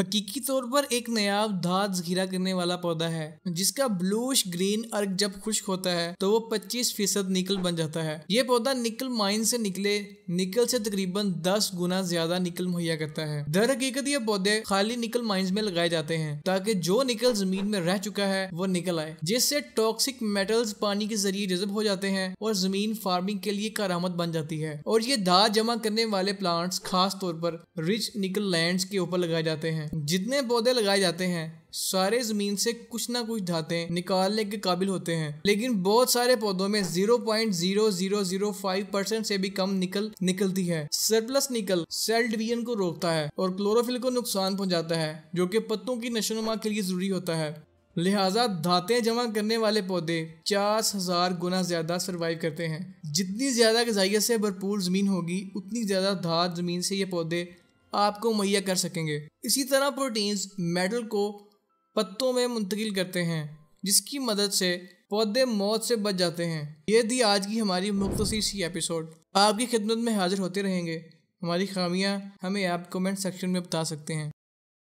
हकीकी तौर पर एक नयाब धात जखीरा करने वाला पौधा है जिसका ब्लूश ग्रीन अर्क जब खुश्क होता है तो वो 25 फीसद निकल बन जाता है ये पौधा निकल माइन से निकले निकल से तकरीबन 10 गुना ज्यादा निकल मुहैया करता है दर हकीकत ये पौधे खाली निकल माइन्स में लगाए जाते हैं ताकि जो निकल जमीन में रह चुका है वो निकल आए जिससे टॉक्सिक मेटल्स पानी के जरिए जजब हो जाते हैं और जमीन फार्मिंग के लिए कारामद बन जाती है और ये धात जमा करने वाले प्लांट्स खास तौर पर रिच निकल लैंड के ऊपर लगाए जाते हैं हैं जितने पौधे लगाए जाते हैं सारे जमीन से कुछ ना कुछ धाते निकालने के काबिल होते हैं लेकिन बहुत सारे पौधों में 0.0005 परसेंट से भी कम निकल निकलती है सरप्लस निकल सेल डिवीजन को रोकता है और क्लोरोफिल को नुकसान पहुंचाता है जो कि पत्तों की नशोनुमा के लिए जरूरी होता है लिहाजा धाते जमा करने वाले पौधे पचास हजार गुना ज्यादा सरवाइव करते हैं जितनी ज्यादा गजाइत से भरपूर जमीन होगी उतनी ज्यादा धात जमीन से ये पौधे आपको मुहैया कर सकेंगे इसी तरह प्रोटीन्स मेटल को पत्तों में मुंतकिल करते हैं जिसकी मदद से पौधे मौत से बच जाते हैं ये थी आज की हमारी मुख्तसर सी एपिसोड आपकी खिदमत में हाजिर होते रहेंगे हमारी खामियां हमें आप कमेंट सेक्शन में बता सकते हैं